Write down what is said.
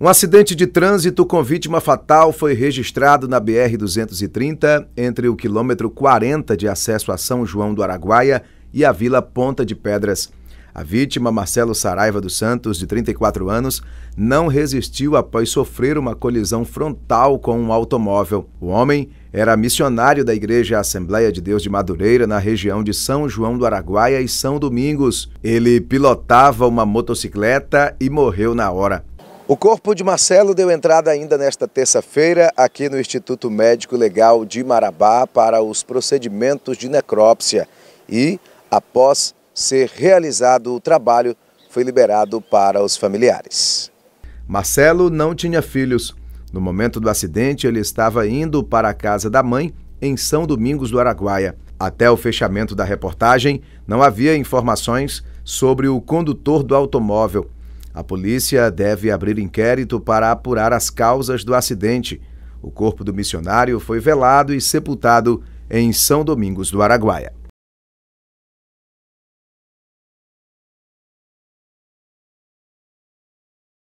Um acidente de trânsito com vítima fatal foi registrado na BR-230, entre o quilômetro 40 de acesso a São João do Araguaia e a Vila Ponta de Pedras. A vítima, Marcelo Saraiva dos Santos, de 34 anos, não resistiu após sofrer uma colisão frontal com um automóvel. O homem era missionário da Igreja Assembleia de Deus de Madureira, na região de São João do Araguaia e São Domingos. Ele pilotava uma motocicleta e morreu na hora. O corpo de Marcelo deu entrada ainda nesta terça-feira aqui no Instituto Médico Legal de Marabá para os procedimentos de necrópsia e, após ser realizado o trabalho, foi liberado para os familiares. Marcelo não tinha filhos. No momento do acidente, ele estava indo para a casa da mãe em São Domingos do Araguaia. Até o fechamento da reportagem, não havia informações sobre o condutor do automóvel. A polícia deve abrir inquérito para apurar as causas do acidente. O corpo do missionário foi velado e sepultado em São Domingos do Araguaia.